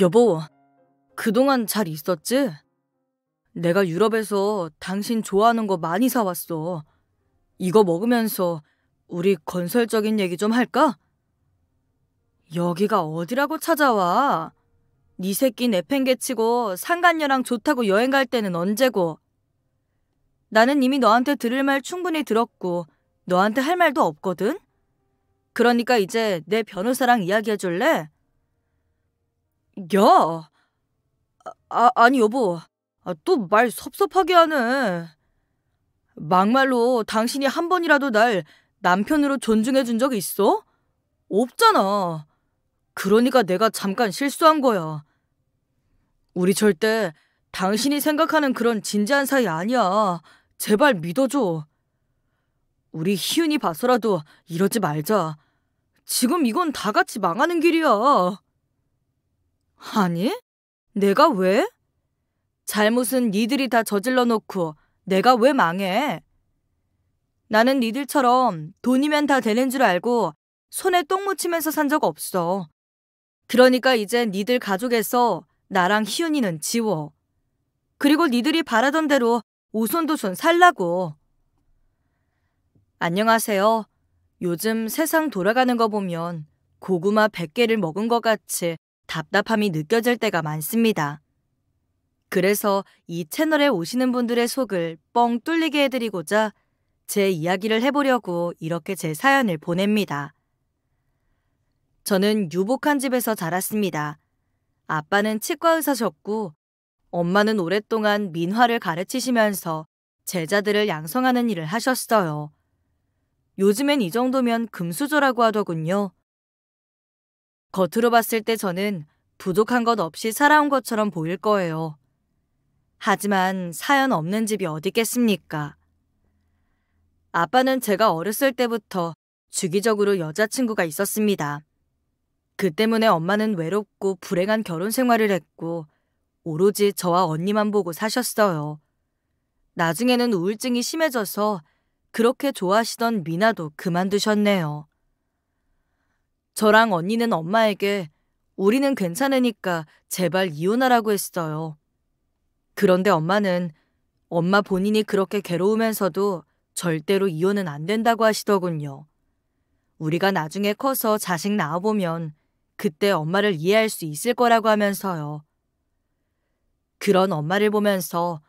여보, 그동안 잘 있었지? 내가 유럽에서 당신 좋아하는 거 많이 사왔어. 이거 먹으면서 우리 건설적인 얘기 좀 할까? 여기가 어디라고 찾아와? 네 새끼 내팽개치고 상간녀랑 좋다고 여행 갈 때는 언제고? 나는 이미 너한테 들을 말 충분히 들었고 너한테 할 말도 없거든? 그러니까 이제 내 변호사랑 이야기해줄래? 야! 아, 아니 여보. 아, 또말 섭섭하게 하네. 막말로 당신이 한 번이라도 날 남편으로 존중해 준 적 있어? 없잖아. 그러니까 내가 잠깐 실수한 거야. 우리 절대 당신이 생각하는 그런 진지한 사이 아니야. 제발 믿어줘. 우리 희윤이 봐서라도 이러지 말자. 지금 이건 다 같이 망하는 길이야. 아니? 내가 왜? 잘못은 니들이 다 저질러 놓고 내가 왜 망해? 나는 니들처럼 돈이면 다 되는 줄 알고 손에 똥 묻히면서 산 적 없어. 그러니까 이제 니들 가족에서 나랑 희윤이는 지워. 그리고 니들이 바라던 대로 오손도손 살라고. 안녕하세요. 요즘 세상 돌아가는 거 보면 고구마 100개를 먹은 것 같이 답답함이 느껴질 때가 많습니다. 그래서 이 채널에 오시는 분들의 속을 뻥 뚫리게 해드리고자 제 이야기를 해보려고 이렇게 제 사연을 보냅니다. 저는 유복한 집에서 자랐습니다. 아빠는 치과의사셨고 엄마는 오랫동안 민화를 가르치시면서 제자들을 양성하는 일을 하셨어요. 요즘엔 이 정도면 금수저라고 하더군요. 겉으로 봤을 때 저는 부족한 것 없이 살아온 것처럼 보일 거예요. 하지만 사연 없는 집이 어디겠습니까? 아빠는 제가 어렸을 때부터 주기적으로 여자친구가 있었습니다. 그 때문에 엄마는 외롭고 불행한 결혼 생활을 했고 오로지 저와 언니만 보고 사셨어요. 나중에는 우울증이 심해져서 그렇게 좋아하시던 미나도 그만두셨네요. 저랑 언니는 엄마에게 우리는 괜찮으니까 제발 이혼하라고 했어요. 그런데 엄마는 엄마 본인이 그렇게 괴로우면서도 절대로 이혼은 안 된다고 하시더군요. 우리가 나중에 커서 자식 낳아보면 그때 엄마를 이해할 수 있을 거라고 하면서요. 그런 엄마를 보면서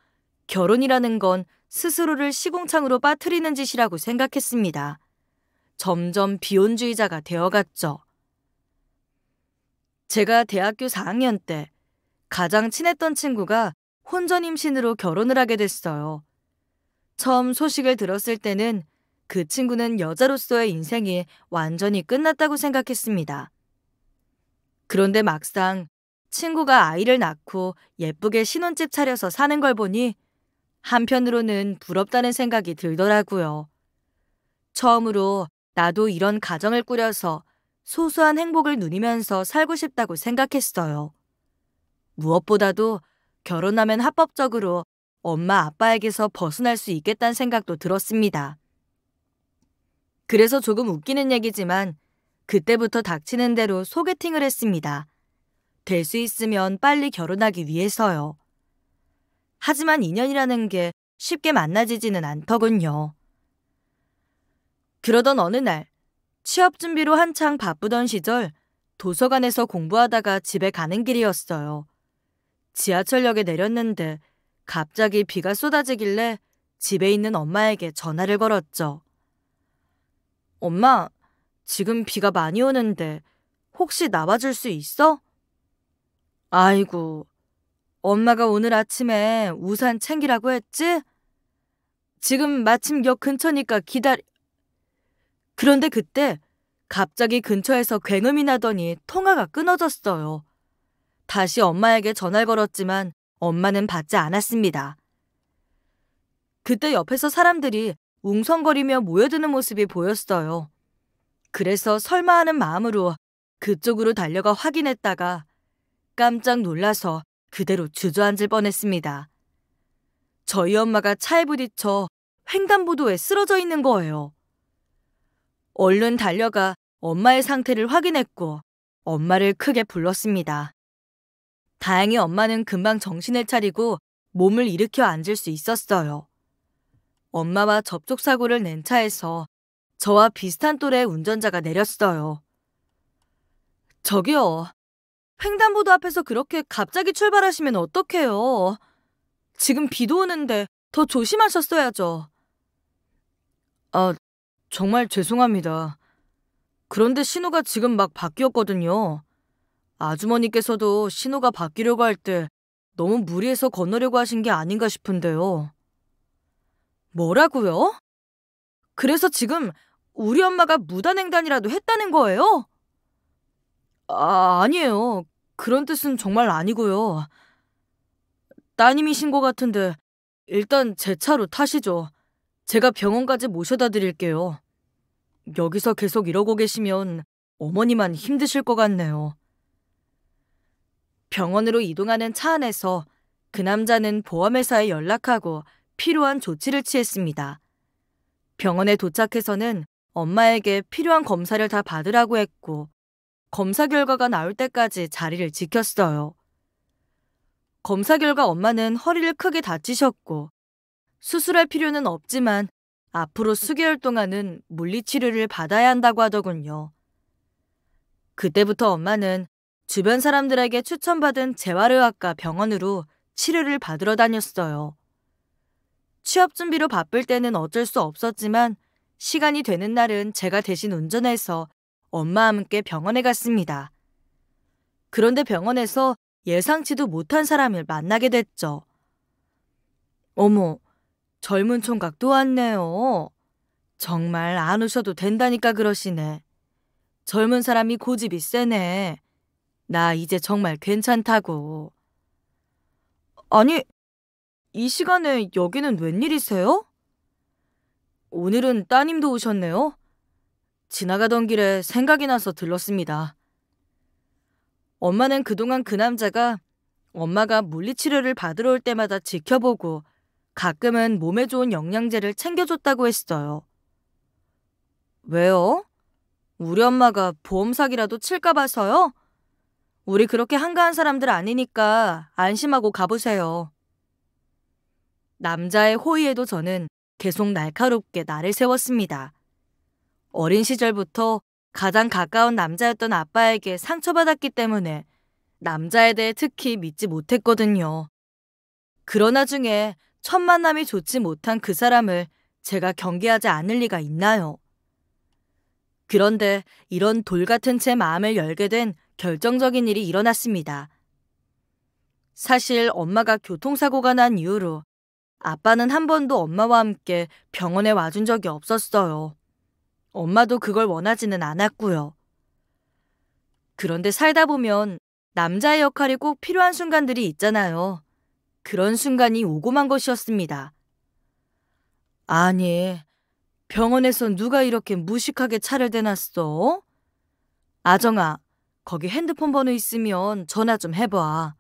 결혼이라는 건 스스로를 시궁창으로 빠뜨리는 짓이라고 생각했습니다. 점점 비혼주의자가 되어갔죠. 제가 대학교 4학년 때 가장 친했던 친구가 혼전 임신으로 결혼을 하게 됐어요. 처음 소식을 들었을 때는 그 친구는 여자로서의 인생이 완전히 끝났다고 생각했습니다. 그런데 막상 친구가 아이를 낳고 예쁘게 신혼집 차려서 사는 걸 보니 한편으로는 부럽다는 생각이 들더라고요. 처음으로 나도 이런 가정을 꾸려서 소소한 행복을 누리면서 살고 싶다고 생각했어요. 무엇보다도 결혼하면 합법적으로 엄마 아빠에게서 벗어날 수 있겠다는 생각도 들었습니다. 그래서 조금 웃기는 얘기지만 그때부터 닥치는 대로 소개팅을 했습니다. 될 수 있으면 빨리 결혼하기 위해서요. 하지만 인연이라는 게 쉽게 만나지지는 않더군요. 그러던 어느 날 취업 준비로 한창 바쁘던 시절 도서관에서 공부하다가 집에 가는 길이었어요. 지하철역에 내렸는데 갑자기 비가 쏟아지길래 집에 있는 엄마에게 전화를 걸었죠. 엄마, 지금 비가 많이 오는데 혹시 나와줄 수 있어? 아이고, 엄마가 오늘 아침에 우산 챙기라고 했지? 지금 마침 역 근처니까 기다려 그런데 그때 갑자기 근처에서 굉음이 나더니 통화가 끊어졌어요. 다시 엄마에게 전화를 걸었지만 엄마는 받지 않았습니다. 그때 옆에서 사람들이 웅성거리며 모여드는 모습이 보였어요. 그래서 설마 하는 마음으로 그쪽으로 달려가 확인했다가 깜짝 놀라서 그대로 주저앉을 뻔했습니다. 저희 엄마가 차에 부딪혀 횡단보도에 쓰러져 있는 거예요. 얼른 달려가 엄마의 상태를 확인했고 엄마를 크게 불렀습니다. 다행히 엄마는 금방 정신을 차리고 몸을 일으켜 앉을 수 있었어요. 엄마와 접촉사고를 낸 차에서 저와 비슷한 또래의 운전자가 내렸어요. 저기요. 횡단보도 앞에서 그렇게 갑자기 출발하시면 어떡해요. 지금 비도 오는데 더 조심하셨어야죠. 어, 정말 죄송합니다. 그런데 신호가 지금 막 바뀌었거든요. 아주머니께서도 신호가 바뀌려고 할 때 너무 무리해서 건너려고 하신 게 아닌가 싶은데요. 뭐라고요? 그래서 지금 우리 엄마가 무단횡단이라도 했다는 거예요? 아, 아니에요. 그런 뜻은 정말 아니고요. 따님이신 것 같은데 일단 제 차로 타시죠. 제가 병원까지 모셔다 드릴게요. 여기서 계속 이러고 계시면 어머니만 힘드실 것 같네요. 병원으로 이동하는 차 안에서 그 남자는 보험회사에 연락하고 필요한 조치를 취했습니다. 병원에 도착해서는 엄마에게 필요한 검사를 다 받으라고 했고 검사 결과가 나올 때까지 자리를 지켰어요. 검사 결과 엄마는 허리를 크게 다치셨고 수술할 필요는 없지만 앞으로 수개월 동안은 물리치료를 받아야 한다고 하더군요. 그때부터 엄마는 주변 사람들에게 추천받은 재활의학과 병원으로 치료를 받으러 다녔어요. 취업 준비로 바쁠 때는 어쩔 수 없었지만 시간이 되는 날은 제가 대신 운전해서 엄마와 함께 병원에 갔습니다. 그런데 병원에서 예상치도 못한 사람을 만나게 됐죠. 어머, 젊은 총각도 왔네요. 정말 안 오셔도 된다니까 그러시네. 젊은 사람이 고집이 세네. 나 이제 정말 괜찮다고. 아니, 이 시간에 여기는 웬일이세요? 오늘은 따님도 오셨네요. 지나가던 길에 생각이 나서 들렀습니다. 엄마는 그동안 그 남자가 엄마가 물리치료를 받으러 올 때마다 지켜보고 가끔은 몸에 좋은 영양제를 챙겨줬다고 했어요. 왜요? 우리 엄마가 보험 사기라도 칠까 봐서요? 우리 그렇게 한가한 사람들 아니니까 안심하고 가보세요. 남자의 호의에도 저는 계속 날카롭게 나를 세웠습니다. 어린 시절부터 가장 가까운 남자였던 아빠에게 상처받았기 때문에 남자에 대해 특히 믿지 못했거든요. 그러나 중에 첫 만남이 좋지 못한 그 사람을 제가 경계하지 않을 리가 있나요? 그런데 이런 돌 같은 제 마음을 열게 된 결정적인 일이 일어났습니다. 사실 엄마가 교통사고가 난 이후로 아빠는 한 번도 엄마와 함께 병원에 와준 적이 없었어요. 엄마도 그걸 원하지는 않았고요. 그런데 살다 보면 남자의 역할이 꼭 필요한 순간들이 있잖아요. 그런 순간이 오고만 것이었습니다. 아니, 병원에서 누가 이렇게 무식하게 차를 대놨어? 아정아, 거기 핸드폰 번호 있으면 전화 좀 해봐.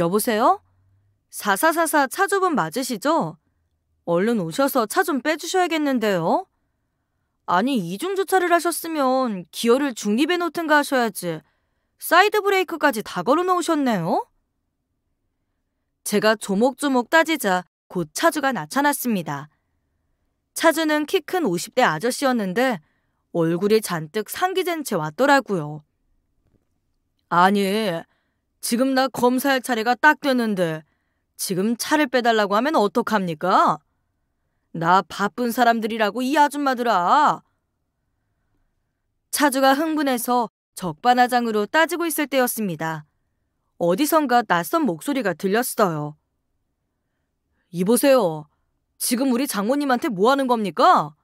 여보세요? 4444 차주분 맞으시죠? 얼른 오셔서 차 좀 빼주셔야겠는데요. 아니, 이중주차를 하셨으면 기어를 중립에 놓든가 하셔야지. 사이드 브레이크까지 다 걸어 놓으셨네요? 제가 조목조목 따지자 곧 차주가 나타났습니다. 차주는 키 큰 50대 아저씨였는데 얼굴이 잔뜩 상기된 채 왔더라고요. 아니, 지금 나 검사할 차례가 딱 됐는데 지금 차를 빼달라고 하면 어떡합니까? 나 바쁜 사람들이라고 이 아줌마들아. 차주가 흥분해서 적반하장으로 따지고 있을 때였습니다. 어디선가 낯선 목소리가 들렸어요. 이보세요. 지금 우리 장모님한테 뭐 하는 겁니까?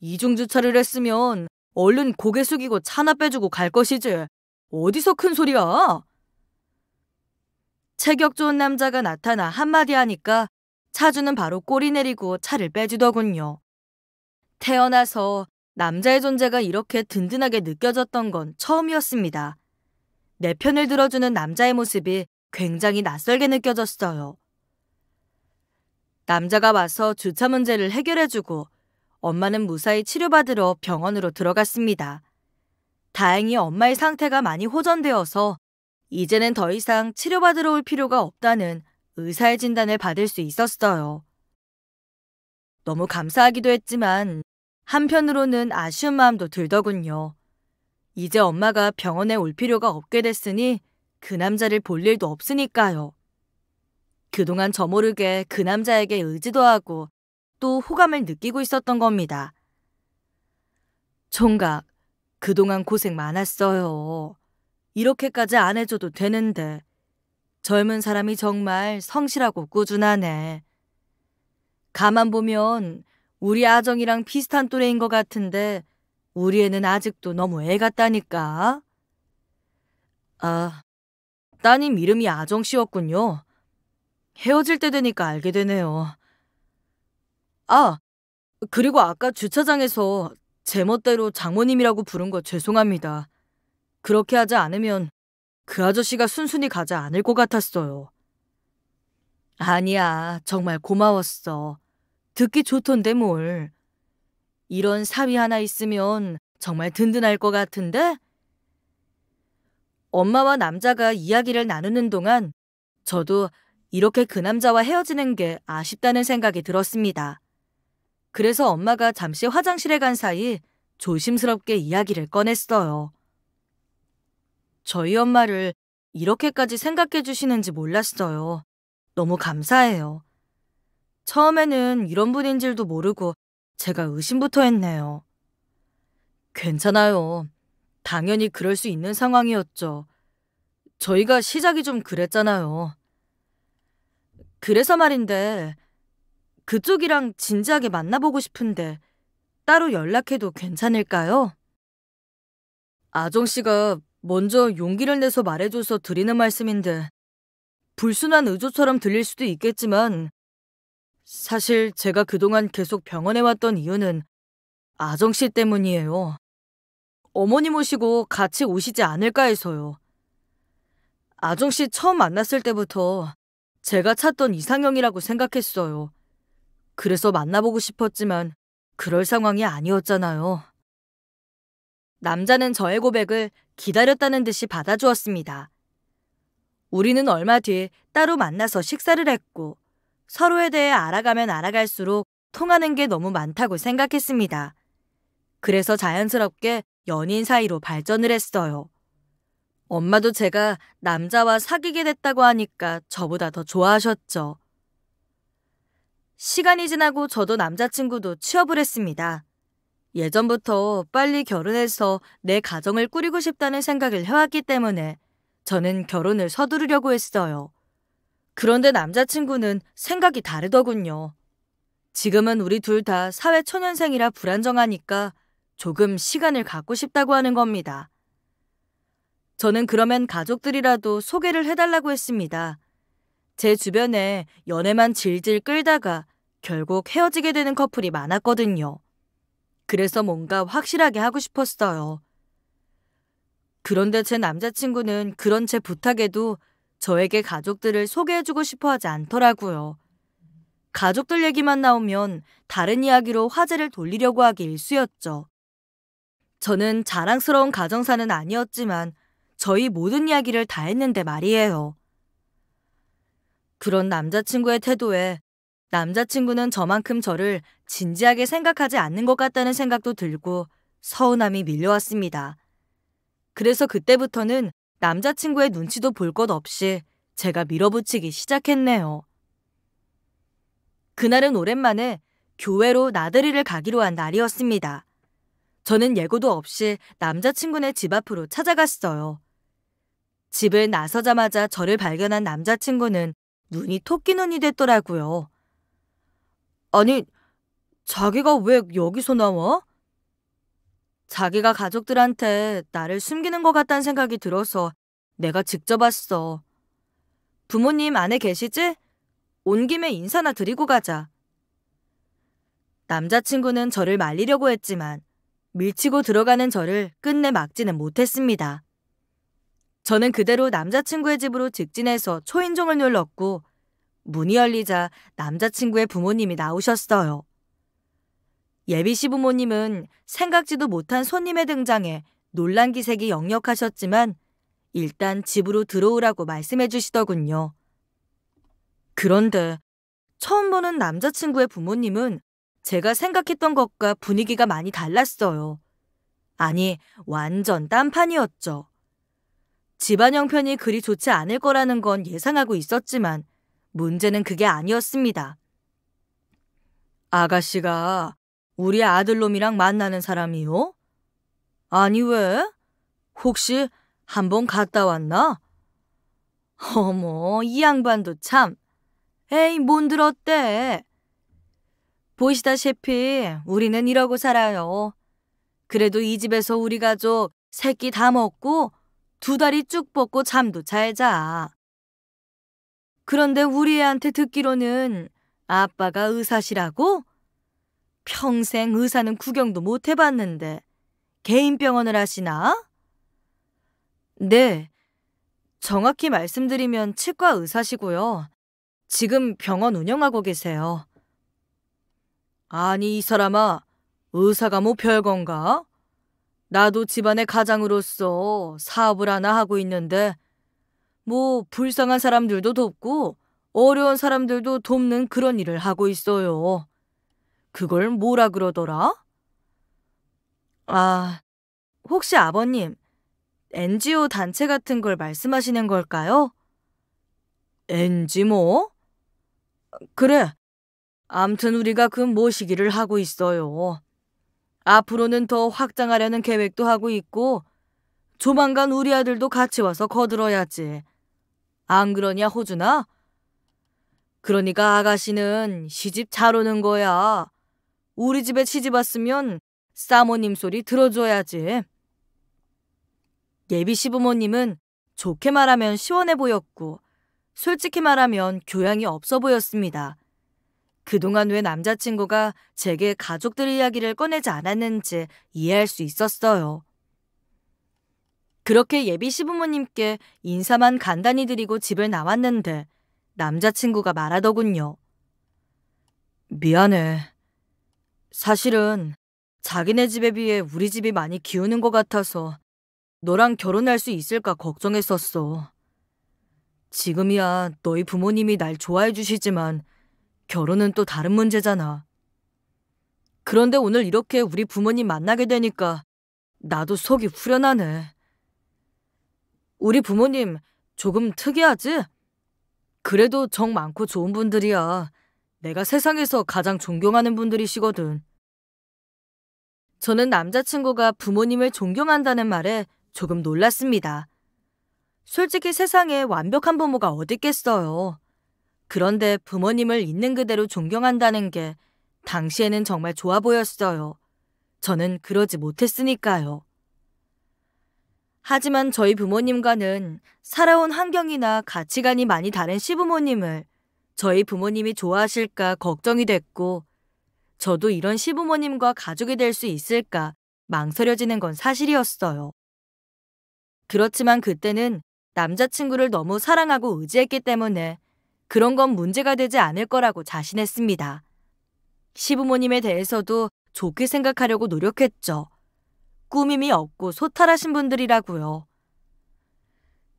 이중주차를 했으면 얼른 고개 숙이고 차나 빼주고 갈 것이지. 어디서 큰 소리야? 체격 좋은 남자가 나타나 한마디 하니까 차주는 바로 꼬리 내리고 차를 빼주더군요. 태어나서 남자의 존재가 이렇게 든든하게 느껴졌던 건 처음이었습니다. 내 편을 들어주는 남자의 모습이 굉장히 낯설게 느껴졌어요. 남자가 와서 주차 문제를 해결해주고 엄마는 무사히 치료받으러 병원으로 들어갔습니다. 다행히 엄마의 상태가 많이 호전되어서 이제는 더 이상 치료받으러 올 필요가 없다는 의사의 진단을 받을 수 있었어요. 너무 감사하기도 했지만 한편으로는 아쉬운 마음도 들더군요. 이제 엄마가 병원에 올 필요가 없게 됐으니 그 남자를 볼 일도 없으니까요. 그동안 저 모르게 그 남자에게 의지도 하고 또 호감을 느끼고 있었던 겁니다. 총각, 그동안 고생 많았어요. 이렇게까지 안 해줘도 되는데. 젊은 사람이 정말 성실하고 꾸준하네. 가만 보면 우리 아정이랑 비슷한 또래인 것 같은데 우리 애는 아직도 너무 애 같다니까. 아, 따님 이름이 아정씨였군요. 헤어질 때 되니까 알게 되네요. 아, 그리고 아까 주차장에서 제멋대로 장모님이라고 부른 거 죄송합니다. 그렇게 하지 않으면 그 아저씨가 순순히 가지 않을 것 같았어요. 아니야, 정말 고마웠어. 듣기 좋던데 뭘. 이런 사위 하나 있으면 정말 든든할 것 같은데? 엄마와 남자가 이야기를 나누는 동안 저도 이렇게 그 남자와 헤어지는 게 아쉽다는 생각이 들었습니다. 그래서 엄마가 잠시 화장실에 간 사이 조심스럽게 이야기를 꺼냈어요. 저희 엄마를 이렇게까지 생각해 주시는지 몰랐어요. 너무 감사해요. 처음에는 이런 분인 줄도 모르고 제가 의심부터 했네요. 괜찮아요. 당연히 그럴 수 있는 상황이었죠. 저희가 시작이 좀 그랬잖아요. 그래서 말인데, 그쪽이랑 진지하게 만나보고 싶은데, 따로 연락해도 괜찮을까요? 아정 씨가 먼저 용기를 내서 말해줘서 드리는 말씀인데, 불순한 의조처럼 들릴 수도 있겠지만, 사실 제가 그동안 계속 병원에 왔던 이유는 아정 씨 때문이에요. 어머니 모시고 같이 오시지 않을까 해서요. 아정 씨 처음 만났을 때부터 제가 찾던 이상형이라고 생각했어요. 그래서 만나보고 싶었지만 그럴 상황이 아니었잖아요. 남자는 저의 고백을 기다렸다는 듯이 받아주었습니다. 우리는 얼마 뒤 따로 만나서 식사를 했고 서로에 대해 알아가면 알아갈수록 통하는 게 너무 많다고 생각했습니다. 그래서 자연스럽게 연인 사이로 발전을 했어요. 엄마도 제가 남자와 사귀게 됐다고 하니까 저보다 더 좋아하셨죠. 시간이 지나고 저도 남자친구도 취업을 했습니다. 예전부터 빨리 결혼해서 내 가정을 꾸리고 싶다는 생각을 해왔기 때문에 저는 결혼을 서두르려고 했어요. 그런데 남자친구는 생각이 다르더군요. 지금은 우리 둘 다 사회 초년생이라 불안정하니까 조금 시간을 갖고 싶다고 하는 겁니다. 저는 그러면 가족들이라도 소개를 해달라고 했습니다. 제 주변에 연애만 질질 끌다가 결국 헤어지게 되는 커플이 많았거든요. 그래서 뭔가 확실하게 하고 싶었어요. 그런데 제 남자친구는 그런 제 부탁에도 저에게 가족들을 소개해주고 싶어 하지 않더라고요. 가족들 얘기만 나오면 다른 이야기로 화제를 돌리려고 하기 일쑤였죠. 저는 자랑스러운 가정사는 아니었지만 저희 모든 이야기를 다 했는데 말이에요. 그런 남자친구의 태도에 남자친구는 저만큼 저를 진지하게 생각하지 않는 것 같다는 생각도 들고 서운함이 밀려왔습니다. 그래서 그때부터는 남자친구의 눈치도 볼 것 없이 제가 밀어붙이기 시작했네요. 그날은 오랜만에 교회로 나들이를 가기로 한 날이었습니다. 저는 예고도 없이 남자친구네 집 앞으로 찾아갔어요. 집을 나서자마자 저를 발견한 남자친구는 눈이 토끼 눈이 됐더라고요. 아니, 자기가 왜 여기서 나와? 자기가 가족들한테 나를 숨기는 것 같다는 생각이 들어서 내가 직접 왔어. 부모님 안에 계시지? 온 김에 인사나 드리고 가자. 남자친구는 저를 말리려고 했지만 밀치고 들어가는 저를 끝내 막지는 못했습니다. 저는 그대로 남자친구의 집으로 직진해서 초인종을 눌렀고 문이 열리자 남자친구의 부모님이 나오셨어요. 예비 시부모님은 생각지도 못한 손님의 등장에 놀란 기색이 역력하셨지만 일단 집으로 들어오라고 말씀해 주시더군요. 그런데 처음 보는 남자친구의 부모님은 제가 생각했던 것과 분위기가 많이 달랐어요. 아니, 완전 딴판이었죠. 집안 형편이 그리 좋지 않을 거라는 건 예상하고 있었지만 문제는 그게 아니었습니다. 아가씨가 우리 아들놈이랑 만나는 사람이요? 아니 왜? 혹시 한번 갔다 왔나? 어머, 이 양반도 참. 에이, 뭔 들었대. 보시다시피 우리는 이러고 살아요. 그래도 이 집에서 우리 가족 새끼 다 먹고 두 다리 쭉 뻗고 잠도 잘 자. 그런데 우리 애한테 듣기로는 아빠가 의사시라고? 평생 의사는 구경도 못 해봤는데 개인 병원을 하시나? 네. 정확히 말씀드리면 치과 의사시고요. 지금 병원 운영하고 계세요. 아니, 이 사람아. 의사가 뭐 별건가? 나도 집안의 가장으로서 사업을 하나 하고 있는데, 뭐, 불쌍한 사람들도 돕고, 어려운 사람들도 돕는 그런 일을 하고 있어요. 그걸 뭐라 그러더라? 아, 혹시 아버님, NGO 단체 같은 걸 말씀하시는 걸까요? NG 뭐? 그래. 암튼 우리가 그 모시기를 하고 있어요. 앞으로는 더 확장하려는 계획도 하고 있고 조만간 우리 아들도 같이 와서 거들어야지. 안 그러냐 호준아? 그러니까 아가씨는 시집 잘 오는 거야. 우리 집에 시집 왔으면 사모님 소리 들어줘야지. 예비 시부모님은 좋게 말하면 시원해 보였고 솔직히 말하면 교양이 없어 보였습니다. 그동안 왜 남자친구가 제게 가족들 이야기를 꺼내지 않았는지 이해할 수 있었어요. 그렇게 예비 시부모님께 인사만 간단히 드리고 집을 나왔는데 남자친구가 말하더군요. 미안해. 사실은 자기네 집에 비해 우리 집이 많이 기우는 것 같아서 너랑 결혼할 수 있을까 걱정했었어. 지금이야 너희 부모님이 날 좋아해 주시지만 결혼은 또 다른 문제잖아. 그런데 오늘 이렇게 우리 부모님 만나게 되니까 나도 속이 후련하네. 우리 부모님 조금 특이하지? 그래도 정 많고 좋은 분들이야. 내가 세상에서 가장 존경하는 분들이시거든. 저는 남자친구가 부모님을 존경한다는 말에 조금 놀랐습니다. 솔직히 세상에 완벽한 부모가 어딨겠어요. 그런데 부모님을 있는 그대로 존경한다는 게 당시에는 정말 좋아 보였어요. 저는 그러지 못했으니까요. 하지만 저희 부모님과는 살아온 환경이나 가치관이 많이 다른 시부모님을 저희 부모님이 좋아하실까 걱정이 됐고, 저도 이런 시부모님과 가족이 될 수 있을까 망설여지는 건 사실이었어요. 그렇지만 그때는 남자친구를 너무 사랑하고 의지했기 때문에 그런 건 문제가 되지 않을 거라고 자신했습니다. 시부모님에 대해서도 좋게 생각하려고 노력했죠. 꾸밈이 없고 소탈하신 분들이라고요.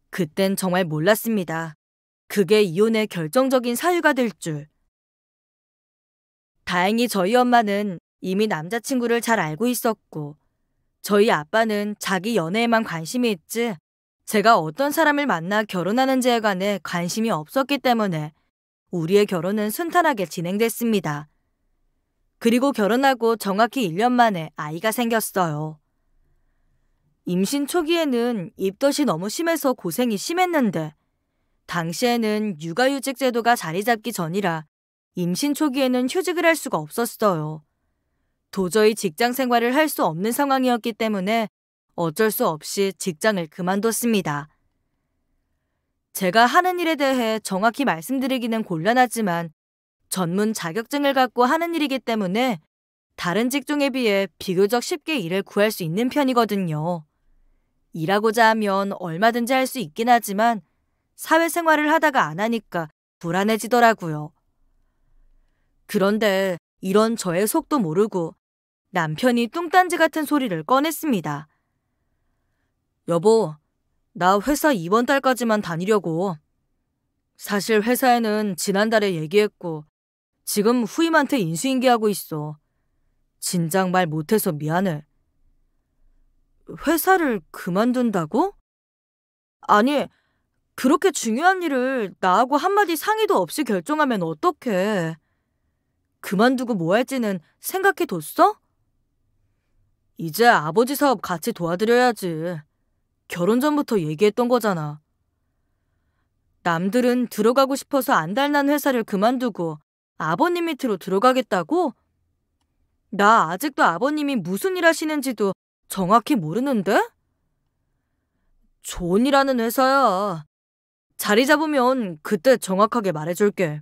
그땐 정말 몰랐습니다. 그게 이혼의 결정적인 사유가 될 줄. 다행히 저희 엄마는 이미 남자친구를 잘 알고 있었고, 저희 아빠는 자기 연애에만 관심이 있지, 제가 어떤 사람을 만나 결혼하는지에 관해 관심이 없었기 때문에 우리의 결혼은 순탄하게 진행됐습니다. 그리고 결혼하고 정확히 1년 만에 아이가 생겼어요. 임신 초기에는 입덧이 너무 심해서 고생이 심했는데, 당시에는 육아휴직 제도가 자리 잡기 전이라 임신 초기에는 휴직을 할 수가 없었어요. 도저히 직장 생활을 할 수 없는 상황이었기 때문에 어쩔 수 없이 직장을 그만뒀습니다. 제가 하는 일에 대해 정확히 말씀드리기는 곤란하지만 전문 자격증을 갖고 하는 일이기 때문에 다른 직종에 비해 비교적 쉽게 일을 구할 수 있는 편이거든요. 일하고자 하면 얼마든지 할 수 있긴 하지만 사회생활을 하다가 안 하니까 불안해지더라고요. 그런데 이런 저의 속도 모르고 남편이 뚱딴지 같은 소리를 꺼냈습니다. 여보, 나 회사 이번 달까지만 다니려고. 사실 회사에는 지난달에 얘기했고 지금 후임한테 인수인계하고 있어. 진작 말 못해서 미안해. 회사를 그만둔다고? 아니, 그렇게 중요한 일을 나하고 한마디 상의도 없이 결정하면 어떡해. 그만두고 뭐 할지는 생각해뒀어? 이제 아버지 사업 같이 도와드려야지. 결혼 전부터 얘기했던 거잖아. 남들은 들어가고 싶어서 안달난 회사를 그만두고 아버님 밑으로 들어가겠다고? 나 아직도 아버님이 무슨 일 하시는지도 정확히 모르는데? 존이라는 회사야. 자리 잡으면 그때 정확하게 말해줄게.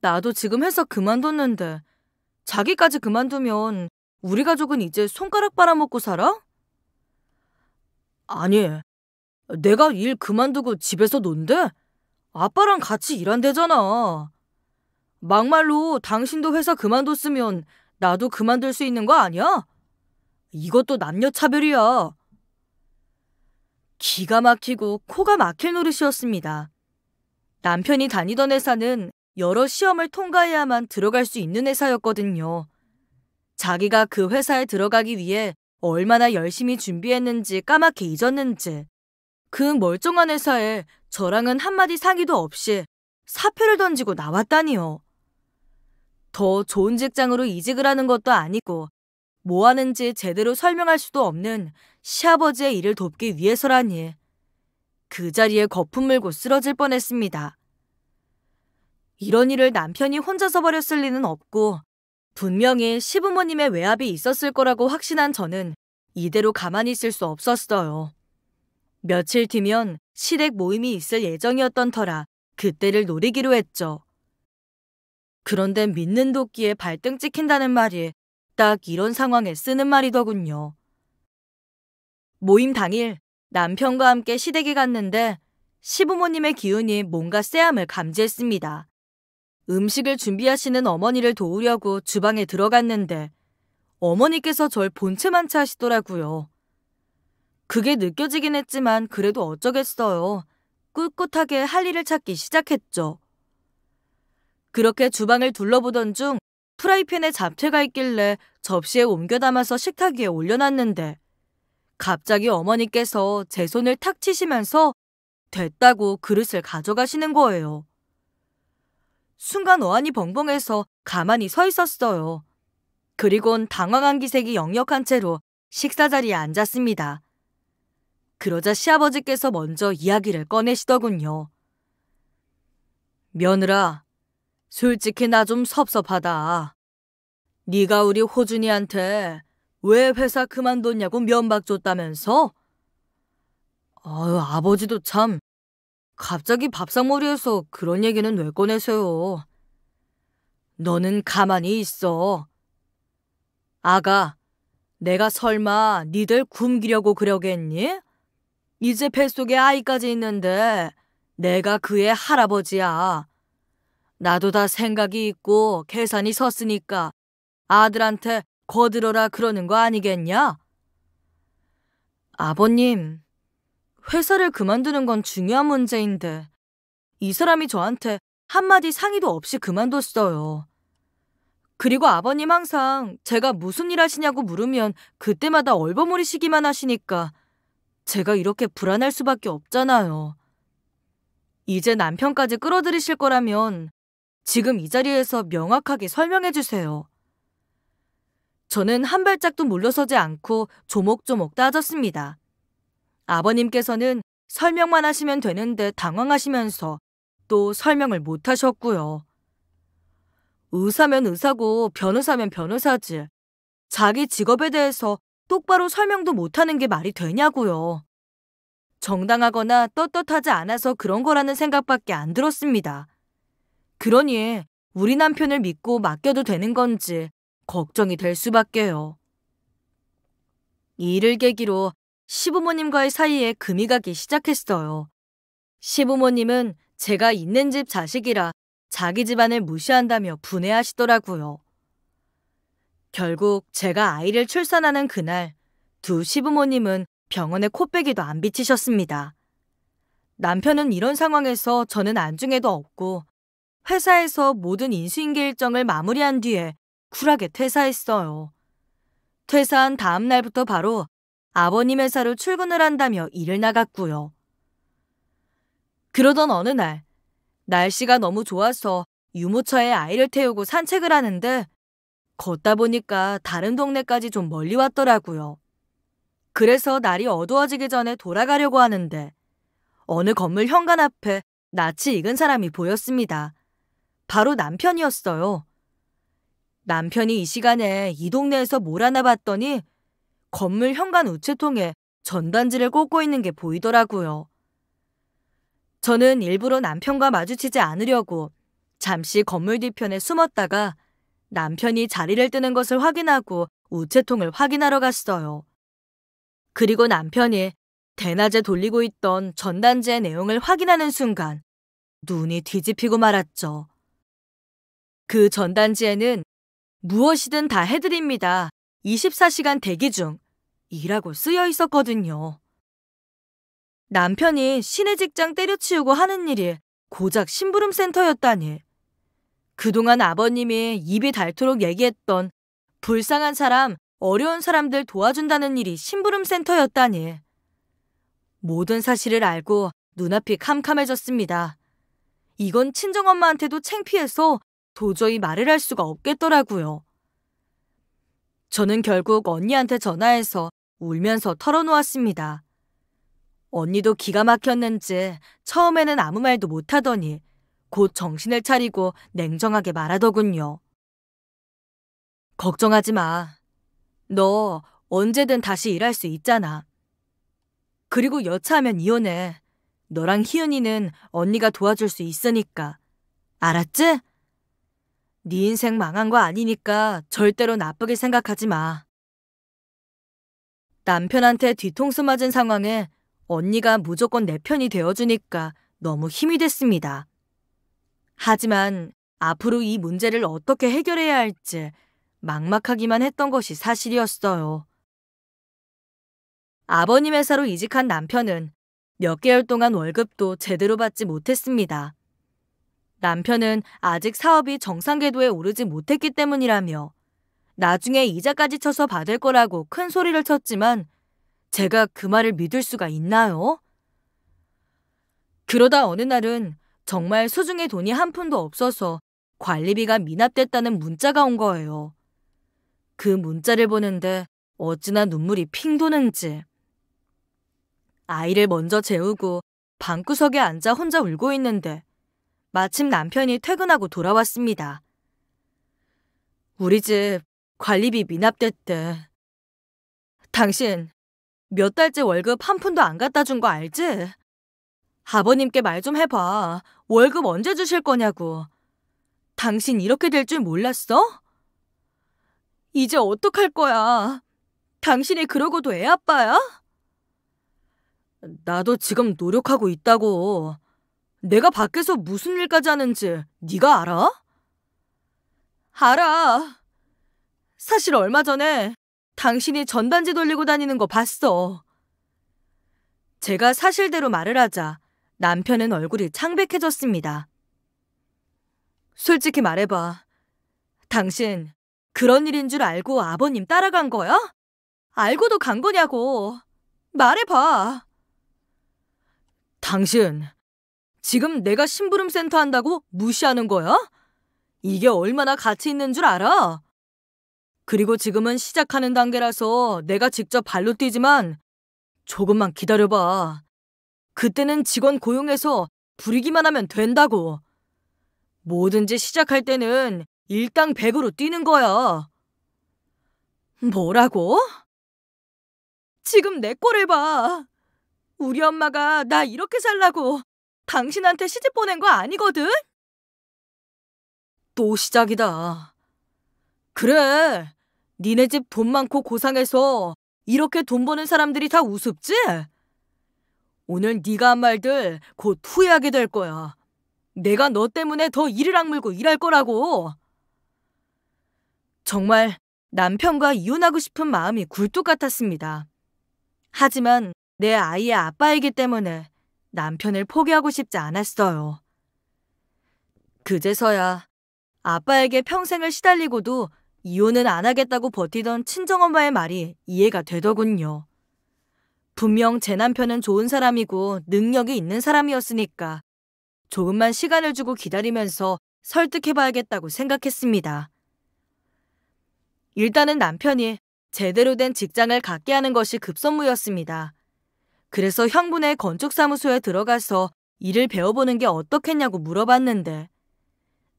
나도 지금 회사 그만뒀는데 자기까지 그만두면 우리 가족은 이제 손가락 빨아먹고 살아? 아니, 내가 일 그만두고 집에서 논대? 아빠랑 같이 일한대잖아. 막말로 당신도 회사 그만뒀으면 나도 그만둘 수 있는 거 아니야? 이것도 남녀 차별이야. 기가 막히고 코가 막힐 노릇이었습니다. 남편이 다니던 회사는 여러 시험을 통과해야만 들어갈 수 있는 회사였거든요. 자기가 그 회사에 들어가기 위해 얼마나 열심히 준비했는지 까맣게 잊었는지 그 멀쩡한 회사에 저랑은 한마디 사기도 없이 사표를 던지고 나왔다니요. 더 좋은 직장으로 이직을 하는 것도 아니고 뭐 하는지 제대로 설명할 수도 없는 시아버지의 일을 돕기 위해서라니. 그 자리에 거품 물고 쓰러질 뻔했습니다. 이런 일을 남편이 혼자서 버렸을 리는 없고 분명히 시부모님의 외압이 있었을 거라고 확신한 저는 이대로 가만히 있을 수 없었어요. 며칠 뒤면 시댁 모임이 있을 예정이었던 터라 그때를 노리기로 했죠. 그런데 믿는 도끼에 발등 찍힌다는 말이 딱 이런 상황에 쓰는 말이더군요. 모임 당일 남편과 함께 시댁에 갔는데 시부모님의 기운이 뭔가 쎄함을 감지했습니다. 음식을 준비하시는 어머니를 도우려고 주방에 들어갔는데 어머니께서 절 본체만치 하시더라고요. 그게 느껴지긴 했지만 그래도 어쩌겠어요. 꿋꿋하게 할 일을 찾기 시작했죠. 그렇게 주방을 둘러보던 중 프라이팬에 잡채가 있길래 접시에 옮겨 담아서 식탁 위에 올려놨는데 갑자기 어머니께서 제 손을 탁 치시면서 됐다고 그릇을 가져가시는 거예요. 순간 어안이 벙벙해서 가만히 서 있었어요. 그리곤 당황한 기색이 역력한 채로 식사 자리에 앉았습니다. 그러자 시아버지께서 먼저 이야기를 꺼내시더군요. 며느라, 솔직히 나 좀 섭섭하다. 네가 우리 호준이한테 왜 회사 그만뒀냐고 면박 줬다면서? 아유, 아버지도 참. 갑자기 밥상머리에서 그런 얘기는 왜 꺼내세요? 너는 가만히 있어. 아가, 내가 설마 니들 굶기려고 그러겠니? 이제 뱃속에 아이까지 있는데 내가 그의 할아버지야. 나도 다 생각이 있고 계산이 섰으니까 아들한테 거들어라 그러는 거 아니겠냐? 아버님, 회사를 그만두는 건 중요한 문제인데 이 사람이 저한테 한마디 상의도 없이 그만뒀어요. 그리고 아버님 항상 제가 무슨 일 하시냐고 물으면 그때마다 얼버무리시기만 하시니까 제가 이렇게 불안할 수밖에 없잖아요. 이제 남편까지 끌어들이실 거라면 지금 이 자리에서 명확하게 설명해 주세요. 저는 한 발짝도 물러서지 않고 조목조목 따졌습니다. 아버님께서는 설명만 하시면 되는데 당황하시면서 또 설명을 못 하셨고요. 의사면 의사고 변호사면 변호사지. 자기 직업에 대해서 똑바로 설명도 못하는 게 말이 되냐고요. 정당하거나 떳떳하지 않아서 그런 거라는 생각밖에 안 들었습니다. 그러니 우리 남편을 믿고 맡겨도 되는 건지 걱정이 될 수밖에요. 이 일을 계기로 시부모님과의 사이에 금이 가기 시작했어요. 시부모님은 제가 있는 집 자식이라 자기 집안을 무시한다며 분해하시더라고요. 결국 제가 아이를 출산하는 그날 두 시부모님은 병원에 코빼기도 안 비치셨습니다. 남편은 이런 상황에서 저는 안중에도 없고 회사에서 모든 인수인계 일정을 마무리한 뒤에 쿨하게 퇴사했어요. 퇴사한 다음 날부터 바로 아버님 회사로 출근을 한다며 일을 나갔고요. 그러던 어느 날 날씨가 너무 좋아서 유모차에 아이를 태우고 산책을 하는데 걷다 보니까 다른 동네까지 좀 멀리 왔더라고요. 그래서 날이 어두워지기 전에 돌아가려고 하는데 어느 건물 현관 앞에 낯이 익은 사람이 보였습니다. 바로 남편이었어요. 남편이 이 시간에 이 동네에서 뭘 하나 봤더니 건물 현관 우체통에 전단지를 꽂고 있는 게 보이더라고요. 저는 일부러 남편과 마주치지 않으려고 잠시 건물 뒤편에 숨었다가 남편이 자리를 뜨는 것을 확인하고 우체통을 확인하러 갔어요. 그리고 남편이 대낮에 돌리고 있던 전단지의 내용을 확인하는 순간 눈이 뒤집히고 말았죠. 그 전단지에는 무엇이든 다 해드립니다. 24시간 대기 중. 이라고 쓰여 있었거든요. 남편이 시내 직장 때려치우고 하는 일이 고작 심부름 센터였다니. 그동안 아버님이 입이 닳도록 얘기했던 불쌍한 사람, 어려운 사람들 도와준다는 일이 심부름 센터였다니. 모든 사실을 알고 눈앞이 캄캄해졌습니다. 이건 친정엄마한테도 창피해서 도저히 말을 할 수가 없겠더라고요. 저는 결국 언니한테 전화해서 울면서 털어놓았습니다. 언니도 기가 막혔는지 처음에는 아무 말도 못하더니 곧 정신을 차리고 냉정하게 말하더군요. 걱정하지 마. 너 언제든 다시 일할 수 있잖아. 그리고 여차하면 이혼해. 너랑 희은이는 언니가 도와줄 수 있으니까. 알았지? 네 인생 망한 거 아니니까 절대로 나쁘게 생각하지 마. 남편한테 뒤통수 맞은 상황에 언니가 무조건 내 편이 되어주니까 너무 힘이 됐습니다. 하지만 앞으로 이 문제를 어떻게 해결해야 할지 막막하기만 했던 것이 사실이었어요. 아버님 회사로 이직한 남편은 몇 개월 동안 월급도 제대로 받지 못했습니다. 남편은 아직 사업이 정상 궤도에 오르지 못했기 때문이라며 나중에 이자까지 쳐서 받을 거라고 큰 소리를 쳤지만 제가 그 말을 믿을 수가 있나요? 그러다 어느 날은 정말 수중에 돈이 한 푼도 없어서 관리비가 미납됐다는 문자가 온 거예요. 그 문자를 보는데 어찌나 눈물이 핑 도는지. 아이를 먼저 재우고 방구석에 앉아 혼자 울고 있는데 마침 남편이 퇴근하고 돌아왔습니다. 우리 집 관리비 미납됐대. 당신 몇 달째 월급 한 푼도 안 갖다 준 거 알지? 아버님께 말 좀 해봐. 월급 언제 주실 거냐고. 당신 이렇게 될 줄 몰랐어? 이제 어떡할 거야. 당신이 그러고도 애 아빠야? 나도 지금 노력하고 있다고. 내가 밖에서 무슨 일까지 하는지 네가 알아? 알아. 사실 얼마 전에 당신이 전단지 돌리고 다니는 거 봤어. 제가 사실대로 말을 하자 남편은 얼굴이 창백해졌습니다. 솔직히 말해봐. 당신 그런 일인 줄 알고 아버님 따라간 거야? 알고도 간 거냐고. 말해봐. 당신 지금 내가 심부름 센터 한다고 무시하는 거야? 이게 얼마나 가치 있는 줄 알아? 그리고 지금은 시작하는 단계라서 내가 직접 발로 뛰지만 조금만 기다려봐. 그때는 직원 고용해서 부리기만 하면 된다고. 뭐든지 시작할 때는 일당 100으로 뛰는 거야. 뭐라고? 지금 내 꼴을 봐. 우리 엄마가 나 이렇게 살라고 당신한테 시집 보낸 거 아니거든? 또 시작이다. 그래, 니네 집 돈 많고 고상해서 이렇게 돈 버는 사람들이 다 우습지? 오늘 네가 한 말들 곧 후회하게 될 거야. 내가 너 때문에 더 일을 악물고 일할 거라고. 정말 남편과 이혼하고 싶은 마음이 굴뚝 같았습니다. 하지만 내 아이의 아빠이기 때문에 남편을 포기하고 싶지 않았어요. 그제서야 아빠에게 평생을 시달리고도 이혼은 안 하겠다고 버티던 친정엄마의 말이 이해가 되더군요. 분명 제 남편은 좋은 사람이고 능력이 있는 사람이었으니까 조금만 시간을 주고 기다리면서 설득해봐야겠다고 생각했습니다. 일단은 남편이 제대로 된 직장을 갖게 하는 것이 급선무였습니다. 그래서 형분의 건축사무소에 들어가서 일을 배워보는 게 어떻겠냐고 물어봤는데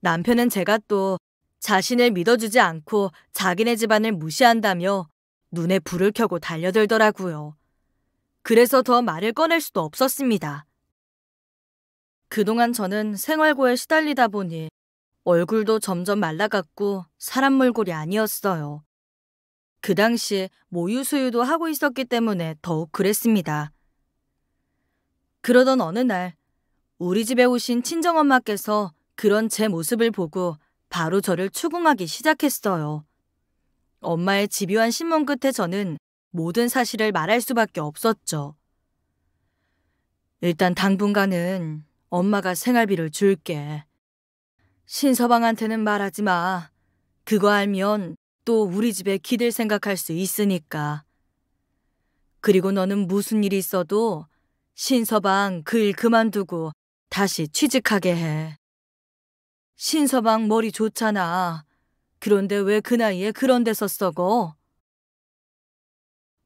남편은 제가 또 자신을 믿어주지 않고 자기네 집안을 무시한다며 눈에 불을 켜고 달려들더라고요. 그래서 더 말을 꺼낼 수도 없었습니다. 그동안 저는 생활고에 시달리다 보니 얼굴도 점점 말라갔고 사람 몰골이 아니었어요. 그 당시 모유수유도 하고 있었기 때문에 더욱 그랬습니다. 그러던 어느 날 우리 집에 오신 친정엄마께서 그런 제 모습을 보고 바로 저를 추궁하기 시작했어요. 엄마의 집요한 신문 끝에 저는 모든 사실을 말할 수밖에 없었죠. 일단 당분간은 엄마가 생활비를 줄게. 신서방한테는 말하지 마. 그거 알면 또 우리 집에 기댈 생각할 수 있으니까. 그리고 너는 무슨 일이 있어도 신서방 그 일 그만두고 다시 취직하게 해. 신서방 머리 좋잖아. 그런데 왜 그 나이에 그런 데서 썩어?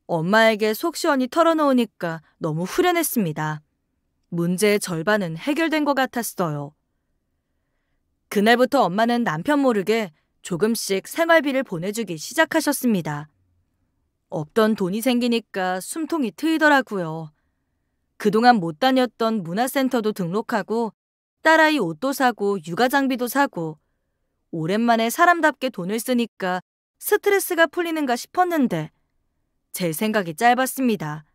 엄마에게 속 시원히 털어놓으니까 너무 후련했습니다. 문제의 절반은 해결된 것 같았어요. 그날부터 엄마는 남편 모르게 조금씩 생활비를 보내주기 시작하셨습니다. 없던 돈이 생기니까 숨통이 트이더라고요. 그동안 못 다녔던 문화센터도 등록하고 딸아이 옷도 사고 육아 장비도 사고 오랜만에 사람답게 돈을 쓰니까 스트레스가 풀리는가 싶었는데 제 생각이 짧았습니다.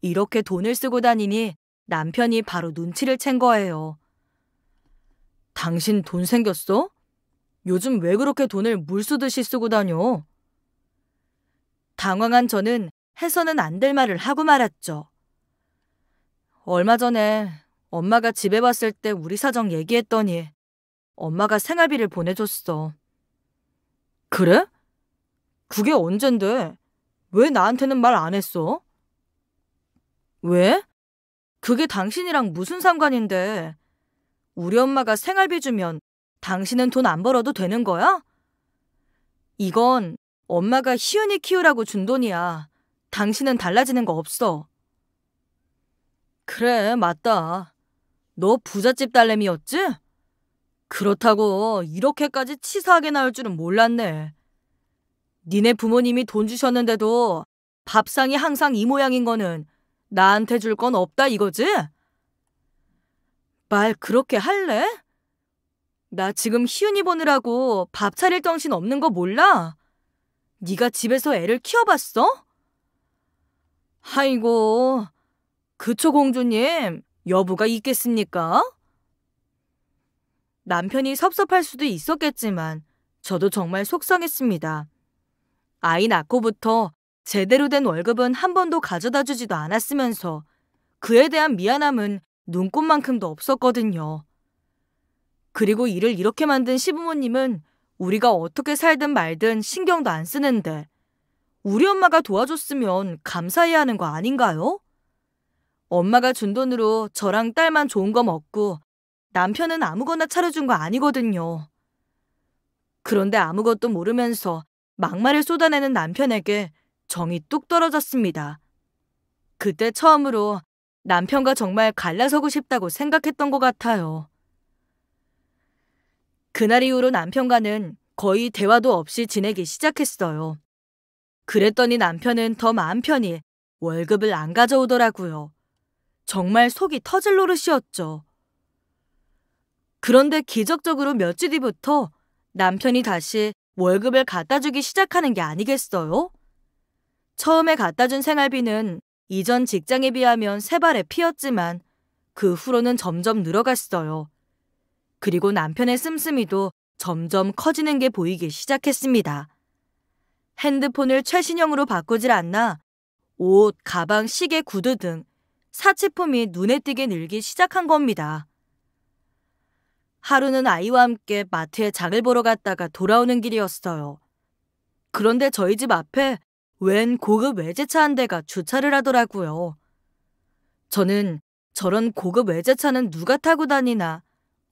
이렇게 돈을 쓰고 다니니 남편이 바로 눈치를 챈 거예요. 당신 돈 생겼어? 요즘 왜 그렇게 돈을 물 쓰듯이 쓰고 다녀? 당황한 저는 해서는 안 될 말을 하고 말았죠. 얼마 전에 엄마가 집에 왔을 때 우리 사정 얘기했더니 엄마가 생활비를 보내줬어. 그래? 그게 언젠데? 왜 나한테는 말 안 했어? 왜? 그게 당신이랑 무슨 상관인데? 우리 엄마가 생활비 주면 당신은 돈 안 벌어도 되는 거야? 이건 엄마가 희윤이 키우라고 준 돈이야. 당신은 달라지는 거 없어. 그래, 맞다. 너 부잣집 딸내미였지? 그렇다고 이렇게까지 치사하게 나올 줄은 몰랐네. 니네 부모님이 돈 주셨는데도 밥상이 항상 이 모양인 거는 나한테 줄 건 없다 이거지? 말 그렇게 할래? 나 지금 희윤이 보느라고 밥 차릴 정신 없는 거 몰라? 네가 집에서 애를 키워봤어? 아이고, 그쵸 공주님, 여부가 있겠습니까? 남편이 섭섭할 수도 있었겠지만 저도 정말 속상했습니다. 아이 낳고부터 제대로 된 월급은 한 번도 가져다 주지도 않았으면서 그에 대한 미안함은 눈꽃만큼도 없었거든요. 그리고 일을 이렇게 만든 시부모님은 우리가 어떻게 살든 말든 신경도 안 쓰는데 우리 엄마가 도와줬으면 감사해야 하는 거 아닌가요? 엄마가 준 돈으로 저랑 딸만 좋은 거 먹고 남편은 아무거나 차려준 거 아니거든요. 그런데 아무것도 모르면서 막말을 쏟아내는 남편에게 정이 뚝 떨어졌습니다. 그때 처음으로 남편과 정말 갈라서고 싶다고 생각했던 것 같아요. 그날 이후로 남편과는 거의 대화도 없이 지내기 시작했어요. 그랬더니 남편은 더 마음 편히 월급을 안 가져오더라고요. 정말 속이 터질 노릇이었죠. 그런데 기적적으로 몇 주 뒤부터 남편이 다시 월급을 갖다 주기 시작하는 게 아니겠어요? 처음에 갖다 준 생활비는 이전 직장에 비하면 세발에피었지만그 후로는 점점 늘어갔어요. 그리고 남편의 씀씀이도 점점 커지는 게 보이기 시작했습니다. 핸드폰을 최신형으로 바꾸질 않나 옷, 가방, 시계, 구두 등 사치품이 눈에 띄게 늘기 시작한 겁니다. 하루는 아이와 함께 마트에 장을 보러 갔다가 돌아오는 길이었어요. 그런데 저희 집 앞에 웬 고급 외제차 한 대가 주차를 하더라고요. 저는 저런 고급 외제차는 누가 타고 다니나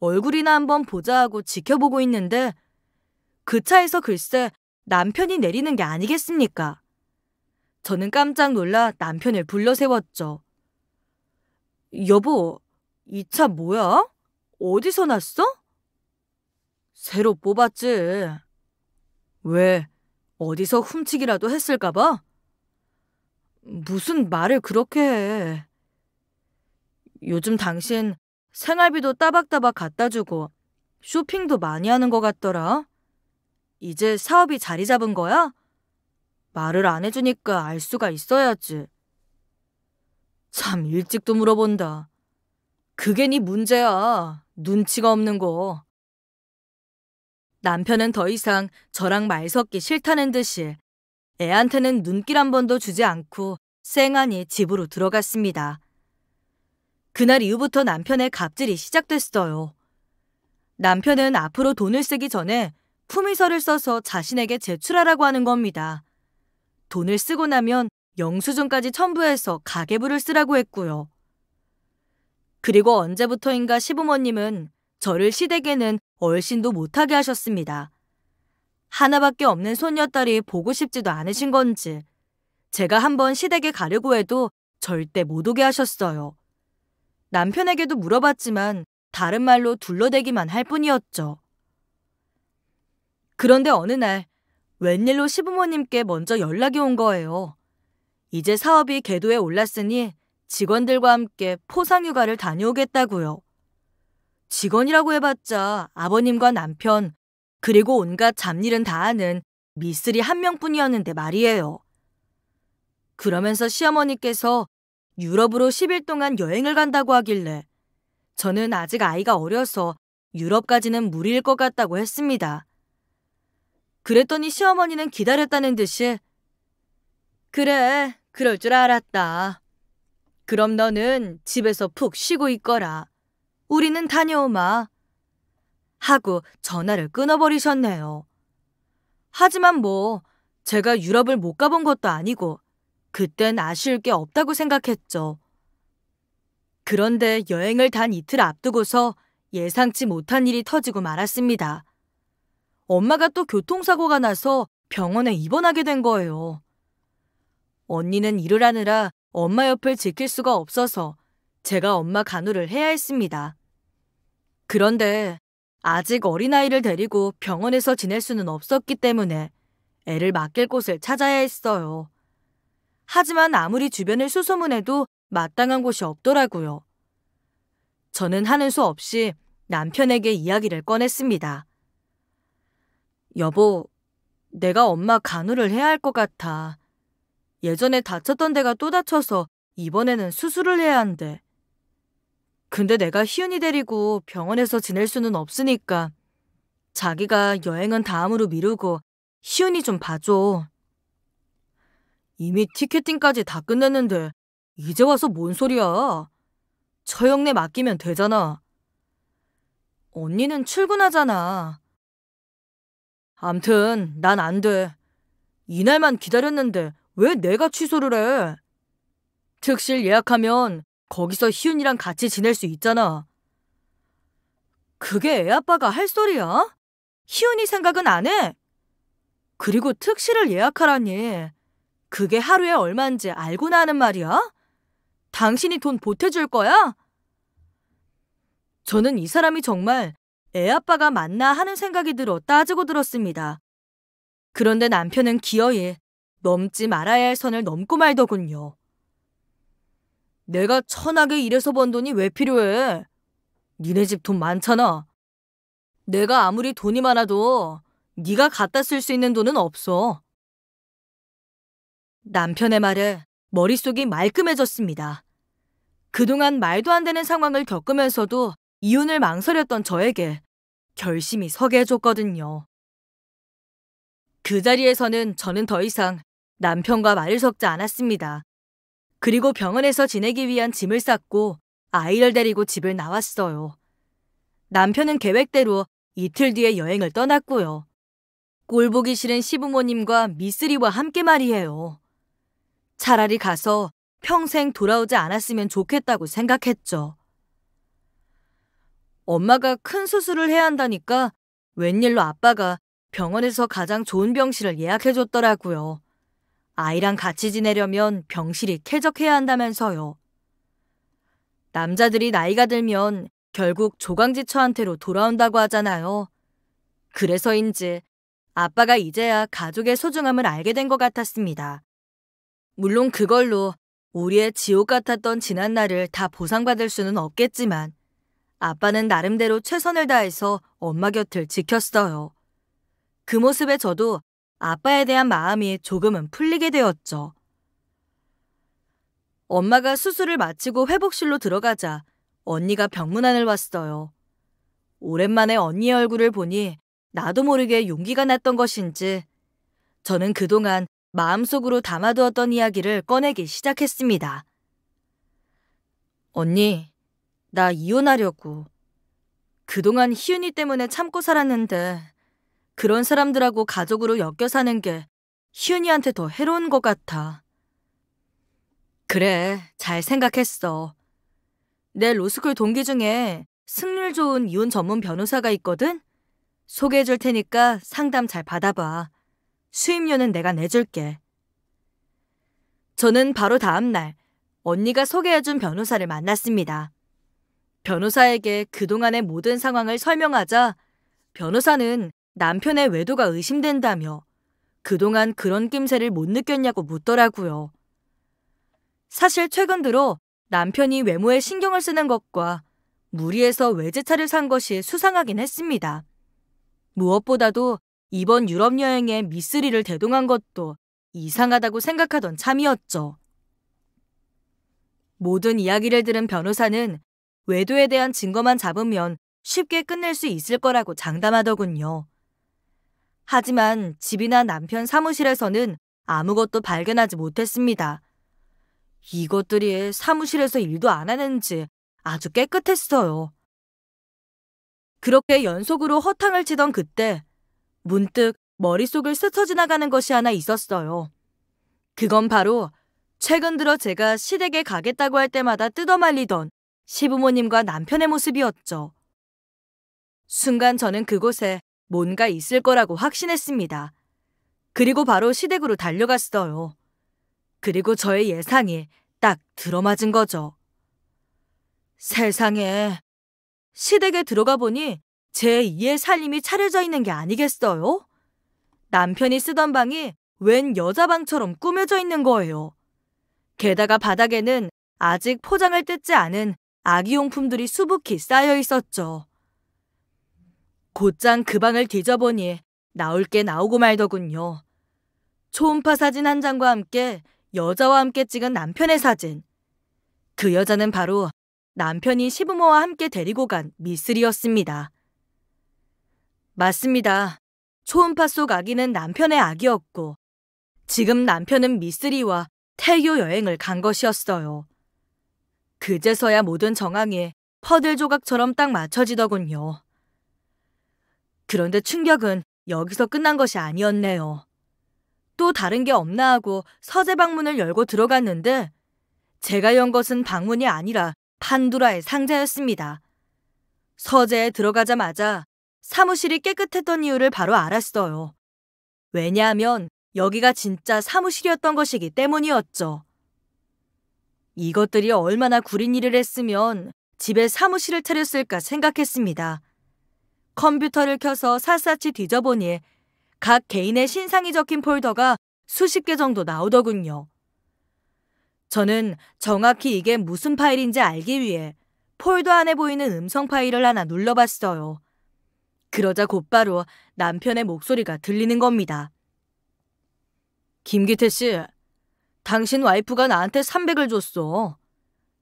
얼굴이나 한번 보자 하고 지켜보고 있는데 그 차에서 글쎄 남편이 내리는 게 아니겠습니까? 저는 깜짝 놀라 남편을 불러 세웠죠. 여보, 이 차 뭐야? 어디서 났어? 새로 뽑았지. 왜, 어디서 훔치기라도 했을까봐? 무슨 말을 그렇게 해. 요즘 당신 생활비도 따박따박 갖다 주고 쇼핑도 많이 하는 것 같더라. 이제 사업이 자리 잡은 거야? 말을 안 해주니까 알 수가 있어야지. 참 일찍도 물어본다. 그게 네 문제야. 눈치가 없는 거. 남편은 더 이상 저랑 말 섞기 싫다는 듯이 애한테는 눈길 한 번도 주지 않고 쌩하니 집으로 들어갔습니다. 그날 이후부터 남편의 갑질이 시작됐어요. 남편은 앞으로 돈을 쓰기 전에 품위서를 써서 자신에게 제출하라고 하는 겁니다. 돈을 쓰고 나면 영수증까지 첨부해서 가계부를 쓰라고 했고요. 그리고 언제부터인가 시부모님은 저를 시댁에는 얼씬도 못하게 하셨습니다. 하나밖에 없는 손녀딸이 보고 싶지도 않으신 건지 제가 한번 시댁에 가려고 해도 절대 못 오게 하셨어요. 남편에게도 물어봤지만 다른 말로 둘러대기만 할 뿐이었죠. 그런데 어느 날 웬일로 시부모님께 먼저 연락이 온 거예요. 이제 사업이 궤도에 올랐으니 직원들과 함께 포상휴가를 다녀오겠다고요. 직원이라고 해봤자 아버님과 남편, 그리고 온갖 잡일은 다 하는 미쓰리 한 명뿐이었는데 말이에요. 그러면서 시어머니께서 유럽으로 10일 동안 여행을 간다고 하길래 저는 아직 아이가 어려서 유럽까지는 무리일 것 같다고 했습니다. 그랬더니 시어머니는 기다렸다는 듯이 그래, 그럴 줄 알았다. 그럼 너는 집에서 푹 쉬고 있거라. 우리는 다녀오마. 하고 전화를 끊어버리셨네요. 하지만 뭐, 제가 유럽을 못 가본 것도 아니고, 그땐 아쉬울 게 없다고 생각했죠. 그런데 여행을 단 이틀 앞두고서 예상치 못한 일이 터지고 말았습니다. 엄마가 또 교통사고가 나서 병원에 입원하게 된 거예요. 언니는 일을 하느라 엄마 옆을 지킬 수가 없어서 제가 엄마 간호를 해야 했습니다. 그런데 아직 어린아이를 데리고 병원에서 지낼 수는 없었기 때문에 애를 맡길 곳을 찾아야 했어요. 하지만 아무리 주변을 수소문해도 마땅한 곳이 없더라고요. 저는 하는 수 없이 남편에게 이야기를 꺼냈습니다. 여보, 내가 엄마 간호를 해야 할 것 같아. 예전에 다쳤던 데가 또 다쳐서 이번에는 수술을 해야 한대. 근데 내가 희은이 데리고 병원에서 지낼 수는 없으니까 자기가 여행은 다음으로 미루고 희은이 좀 봐줘. 이미 티켓팅까지 다 끝냈는데 이제 와서 뭔 소리야. 처형내 맡기면 되잖아. 언니는 출근하잖아. 암튼 난 안 돼. 이날만 기다렸는데 왜 내가 취소를 해? 특실 예약하면 거기서 희윤이랑 같이 지낼 수 있잖아. 그게 애 아빠가 할 소리야? 희윤이 생각은 안 해? 그리고 특실을 예약하라니. 그게 하루에 얼마인지 알고나 하는 말이야? 당신이 돈 보태줄 거야? 저는 이 사람이 정말 애 아빠가 맞나 하는 생각이 들어 따지고 들었습니다. 그런데 남편은 기어이 넘지 말아야 할 선을 넘고 말더군요. 내가 천하게 일해서 번 돈이 왜 필요해? 니네 집 돈 많잖아. 내가 아무리 돈이 많아도 네가 갖다 쓸 수 있는 돈은 없어. 남편의 말에 머릿속이 말끔해졌습니다. 그동안 말도 안 되는 상황을 겪으면서도 이윤을 망설였던 저에게 결심이 서게 해줬거든요. 그 자리에서는 저는 더 이상 남편과 말을 섞지 않았습니다. 그리고 병원에서 지내기 위한 짐을 쌌고 아이를 데리고 집을 나왔어요. 남편은 계획대로 이틀 뒤에 여행을 떠났고요. 꼴보기 싫은 시부모님과 미쓰리와 함께 말이에요. 차라리 가서 평생 돌아오지 않았으면 좋겠다고 생각했죠. 엄마가 큰 수술을 해야 한다니까 웬일로 아빠가 병원에서 가장 좋은 병실을 예약해줬더라고요. 아이랑 같이 지내려면 병실이 쾌적해야 한다면서요. 남자들이 나이가 들면 결국 조강지처한테로 돌아온다고 하잖아요. 그래서인지 아빠가 이제야 가족의 소중함을 알게 된 것 같았습니다. 물론 그걸로 우리의 지옥 같았던 지난 날을 다 보상받을 수는 없겠지만 아빠는 나름대로 최선을 다해서 엄마 곁을 지켰어요. 그 모습에 저도 아빠에 대한 마음이 조금은 풀리게 되었죠. 엄마가 수술을 마치고 회복실로 들어가자 언니가 병문안을 왔어요. 오랜만에 언니의 얼굴을 보니 나도 모르게 용기가 났던 것인지 저는 그동안 마음속으로 담아두었던 이야기를 꺼내기 시작했습니다. 언니, 나 이혼하려고. 그동안 희윤이 때문에 참고 살았는데 그런 사람들하고 가족으로 엮여 사는 게 희은이한테 더 해로운 것 같아. 그래, 잘 생각했어. 내 로스쿨 동기 중에 승률 좋은 이혼 전문 변호사가 있거든? 소개해 줄 테니까 상담 잘 받아봐. 수임료는 내가 내줄게. 저는 바로 다음 날 언니가 소개해 준 변호사를 만났습니다. 변호사에게 그동안의 모든 상황을 설명하자 변호사는 남편의 외도가 의심된다며 그동안 그런 낌새를 못 느꼈냐고 묻더라고요. 사실 최근 들어 남편이 외모에 신경을 쓰는 것과 무리해서 외제차를 산 것이 수상하긴 했습니다. 무엇보다도 이번 유럽 여행에 미쓰리를 대동한 것도 이상하다고 생각하던 참이었죠. 모든 이야기를 들은 변호사는 외도에 대한 증거만 잡으면 쉽게 끝낼 수 있을 거라고 장담하더군요. 하지만 집이나 남편 사무실에서는 아무것도 발견하지 못했습니다. 이것들이 사무실에서 일도 안 하는지 아주 깨끗했어요. 그렇게 연속으로 허탕을 치던 그때 문득 머릿속을 스쳐 지나가는 것이 하나 있었어요. 그건 바로 최근 들어 제가 시댁에 가겠다고 할 때마다 뜯어말리던 시부모님과 남편의 모습이었죠. 순간 저는 그곳에 뭔가 있을 거라고 확신했습니다. 그리고 바로 시댁으로 달려갔어요. 그리고 저의 예상이 딱 들어맞은 거죠. 세상에. 시댁에 들어가 보니 제 2의 살림이 차려져 있는 게 아니겠어요? 남편이 쓰던 방이 웬 여자 방처럼 꾸며져 있는 거예요. 게다가 바닥에는 아직 포장을 뜯지 않은 아기용품들이 수북히 쌓여 있었죠. 곧장 그 방을 뒤져보니 나올 게 나오고 말더군요. 초음파 사진 한 장과 함께 여자와 함께 찍은 남편의 사진. 그 여자는 바로 남편이 시부모와 함께 데리고 간 미쓰리였습니다. 맞습니다. 초음파 속 아기는 남편의 아기였고 지금 남편은 미쓰리와 태교 여행을 간 것이었어요. 그제서야 모든 정황이 퍼들 조각처럼 딱 맞춰지더군요. 그런데 충격은 여기서 끝난 것이 아니었네요. 또 다른 게 없나 하고 서재 방문을 열고 들어갔는데 제가 연 것은 방문이 아니라 판도라의 상자였습니다. 서재에 들어가자마자 사무실이 깨끗했던 이유를 바로 알았어요. 왜냐하면 여기가 진짜 사무실이었던 것이기 때문이었죠. 이것들이 얼마나 구린 일을 했으면 집에 사무실을 차렸을까 생각했습니다. 컴퓨터를 켜서 샅샅이 뒤져보니 각 개인의 신상이 적힌 폴더가 수십 개 정도 나오더군요. 저는 정확히 이게 무슨 파일인지 알기 위해 폴더 안에 보이는 음성 파일을 하나 눌러봤어요. 그러자 곧바로 남편의 목소리가 들리는 겁니다. 김기태 씨, 당신 와이프가 나한테 300을 줬어.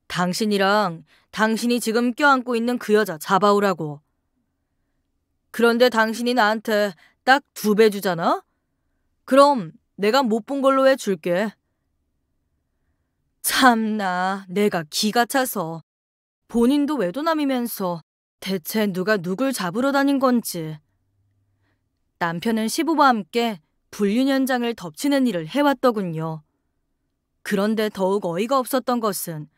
당신이랑 당신이 지금 껴안고 있는 그 여자 잡아오라고. 그런데 당신이 나한테 딱 두 배 주잖아? 그럼 내가 못 본 걸로 해 줄게. 참나, 내가 기가 차서 본인도 외도남이면서 대체 누가 누굴 잡으러 다닌 건지. 남편은 시부와 함께 불륜 현장을 덮치는 일을 해왔더군요. 그런데 더욱 어이가 없었던 것은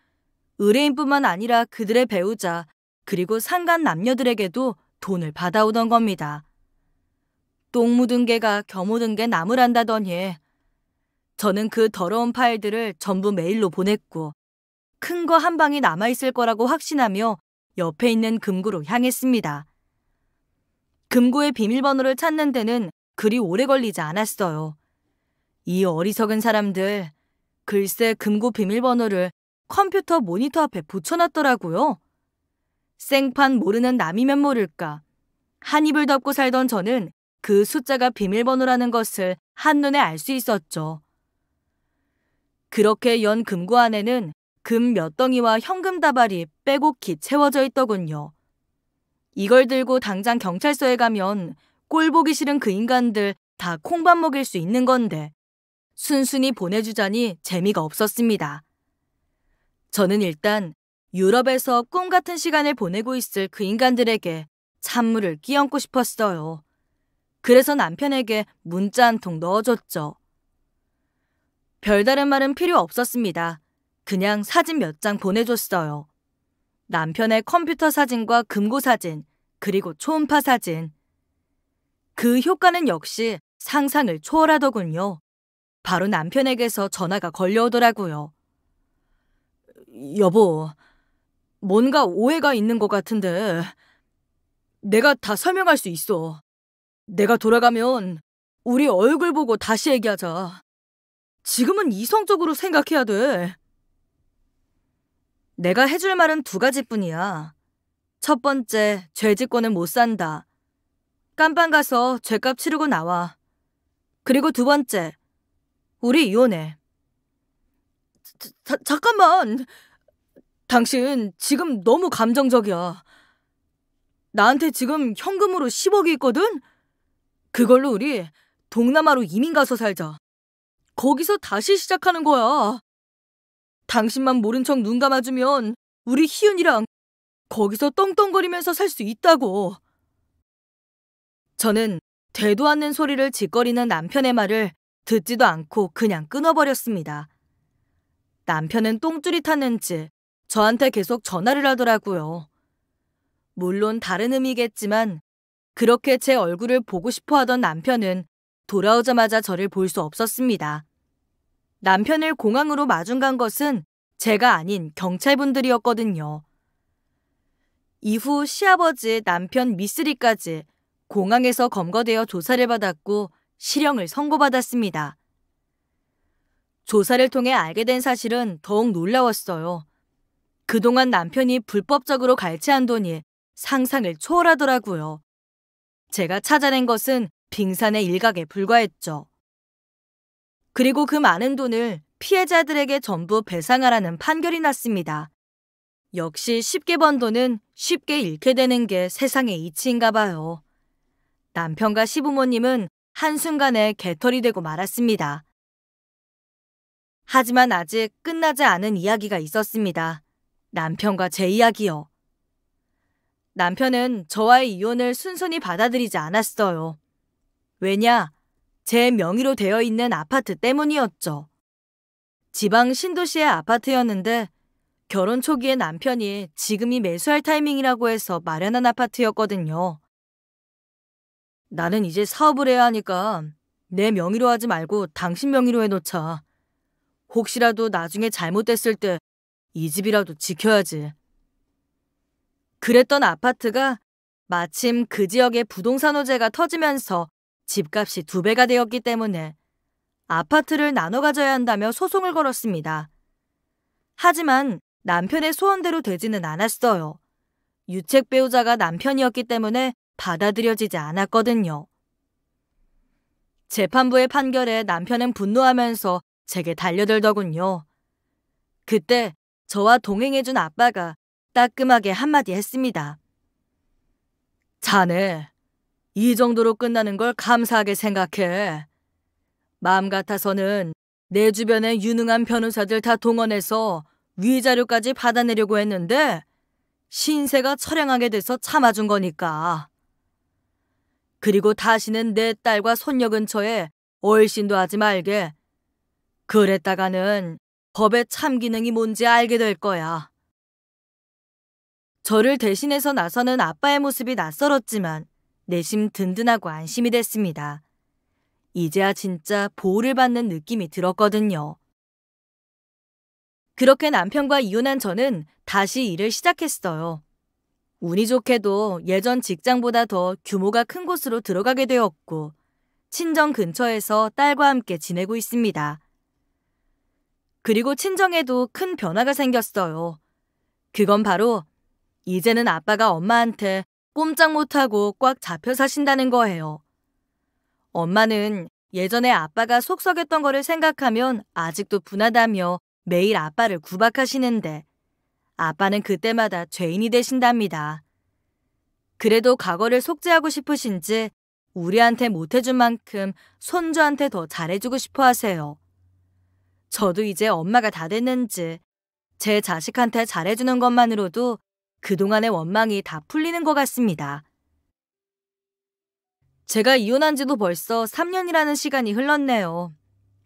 의뢰인뿐만 아니라 그들의 배우자 그리고 상간 남녀들에게도 돈을 받아오던 겁니다. 똥 묻은 개가 겨 묻은 개 나무란다더니 저는 그 더러운 파일들을 전부 메일로 보냈고 큰 거 한 방이 남아있을 거라고 확신하며 옆에 있는 금고로 향했습니다. 금고의 비밀번호를 찾는 데는 그리 오래 걸리지 않았어요. 이 어리석은 사람들 글쎄 금고 비밀번호를 컴퓨터 모니터 앞에 붙여놨더라고요. 생판 모르는 남이면 모를까. 한 입을 덮고 살던 저는 그 숫자가 비밀번호라는 것을 한눈에 알 수 있었죠. 그렇게 연 금고 안에는 금 몇 덩이와 현금 다발이 빼곡히 채워져 있더군요. 이걸 들고 당장 경찰서에 가면 꼴 보기 싫은 그 인간들 다 콩밥 먹일 수 있는 건데 순순히 보내주자니 재미가 없었습니다. 저는 일단 유럽에서 꿈 같은 시간을 보내고 있을 그 인간들에게 찬물을 끼얹고 싶었어요. 그래서 남편에게 문자 한 통 넣어줬죠. 별다른 말은 필요 없었습니다. 그냥 사진 몇 장 보내줬어요. 남편의 컴퓨터 사진과 금고 사진, 그리고 초음파 사진. 그 효과는 역시 상상을 초월하더군요. 바로 남편에게서 전화가 걸려오더라고요. 여보, 뭔가 오해가 있는 것 같은데 내가 다 설명할 수 있어. 내가 돌아가면 우리 얼굴 보고 다시 얘기하자. 지금은 이성적으로 생각해야 돼. 내가 해줄 말은 두 가지뿐이야. 첫 번째, 죄짓고는 못 산다. 깜빵 가서 죄값 치르고 나와. 그리고 두 번째, 우리 이혼해. 자, 잠깐만. 당신 지금 너무 감정적이야. 나한테 지금 현금으로 10억이 있거든? 그걸로 우리 동남아로 이민 가서 살자. 거기서 다시 시작하는 거야. 당신만 모른 척 눈 감아주면 우리 희윤이랑 거기서 떵떵거리면서 살 수 있다고. 저는 대도 않는 소리를 짓거리는 남편의 말을 듣지도 않고 그냥 끊어버렸습니다. 남편은 똥줄이 탔는지 저한테 계속 전화를 하더라고요. 물론 다른 의미겠지만 그렇게 제 얼굴을 보고 싶어 하던 남편은 돌아오자마자 저를 볼 수 없었습니다. 남편을 공항으로 마중 간 것은 제가 아닌 경찰분들이었거든요. 이후 시아버지, 남편 미쓰리까지 공항에서 검거되어 조사를 받았고 실형을 선고받았습니다. 조사를 통해 알게 된 사실은 더욱 놀라웠어요. 그동안 남편이 불법적으로 갈취한 돈이 상상을 초월하더라고요. 제가 찾아낸 것은 빙산의 일각에 불과했죠. 그리고 그 많은 돈을 피해자들에게 전부 배상하라는 판결이 났습니다. 역시 쉽게 번 돈은 쉽게 잃게 되는 게 세상의 이치인가 봐요. 남편과 시부모님은 한순간에 개털이 되고 말았습니다. 하지만 아직 끝나지 않은 이야기가 있었습니다. 남편과 제 이야기요. 남편은 저와의 이혼을 순순히 받아들이지 않았어요. 왜냐? 제 명의로 되어 있는 아파트 때문이었죠. 지방 신도시의 아파트였는데 결혼 초기에 남편이 지금이 매수할 타이밍이라고 해서 마련한 아파트였거든요. 나는 이제 사업을 해야 하니까 내 명의로 하지 말고 당신 명의로 해놓자. 혹시라도 나중에 잘못됐을 때이 집이라도 지켜야지. 그랬던 아파트가 마침 그 지역의 부동산 호재가 터지면서 집값이 두 배가 되었기 때문에 아파트를 나눠 가져야 한다며 소송을 걸었습니다. 하지만 남편의 소원대로 되지는 않았어요. 유책 배우자가 남편이었기 때문에 받아들여지지 않았거든요. 재판부의 판결에 남편은 분노하면서 제게 달려들더군요. 그때 저와 동행해준 아빠가 따끔하게 한마디 했습니다. 자네, 이 정도로 끝나는 걸 감사하게 생각해. 마음 같아서는 내 주변의 유능한 변호사들 다 동원해서 위자료까지 받아내려고 했는데 신세가 철량하게 돼서 참아준 거니까. 그리고 다시는 내 딸과 손녀 근처에 얼씬도 하지 말게. 그랬다가는 법의 참기능이 뭔지 알게 될 거야. 저를 대신해서 나서는 아빠의 모습이 낯설었지만 내심 든든하고 안심이 됐습니다. 이제야 진짜 보호를 받는 느낌이 들었거든요. 그렇게 남편과 이혼한 저는 다시 일을 시작했어요. 운이 좋게도 예전 직장보다 더 규모가 큰 곳으로 들어가게 되었고, 친정 근처에서 딸과 함께 지내고 있습니다. 그리고 친정에도 큰 변화가 생겼어요. 그건 바로 이제는 아빠가 엄마한테 꼼짝 못하고 꽉 잡혀 사신다는 거예요. 엄마는 예전에 아빠가 속썩였던 거를 생각하면 아직도 분하다며 매일 아빠를 구박하시는데 아빠는 그때마다 죄인이 되신답니다. 그래도 과거를 속죄하고 싶으신지 우리한테 못해준 만큼 손주한테 더 잘해주고 싶어 하세요. 저도 이제 엄마가 다 됐는지 제 자식한테 잘해주는 것만으로도 그동안의 원망이 다 풀리는 것 같습니다. 제가 이혼한 지도 벌써 3년이라는 시간이 흘렀네요.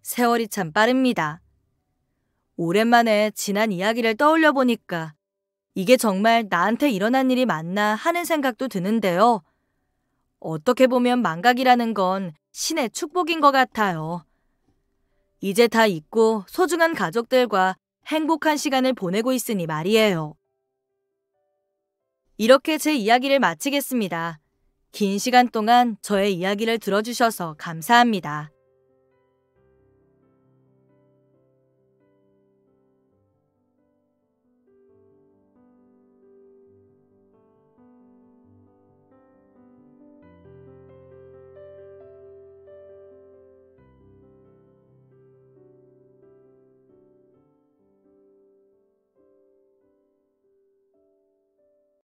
세월이 참 빠릅니다. 오랜만에 지난 이야기를 떠올려 보니까 이게 정말 나한테 일어난 일이 맞나 하는 생각도 드는데요. 어떻게 보면 망각이라는 건 신의 축복인 것 같아요. 이제 다 잊고 소중한 가족들과 행복한 시간을 보내고 있으니 말이에요. 이렇게 제 이야기를 마치겠습니다. 긴 시간 동안 저의 이야기를 들어주셔서 감사합니다.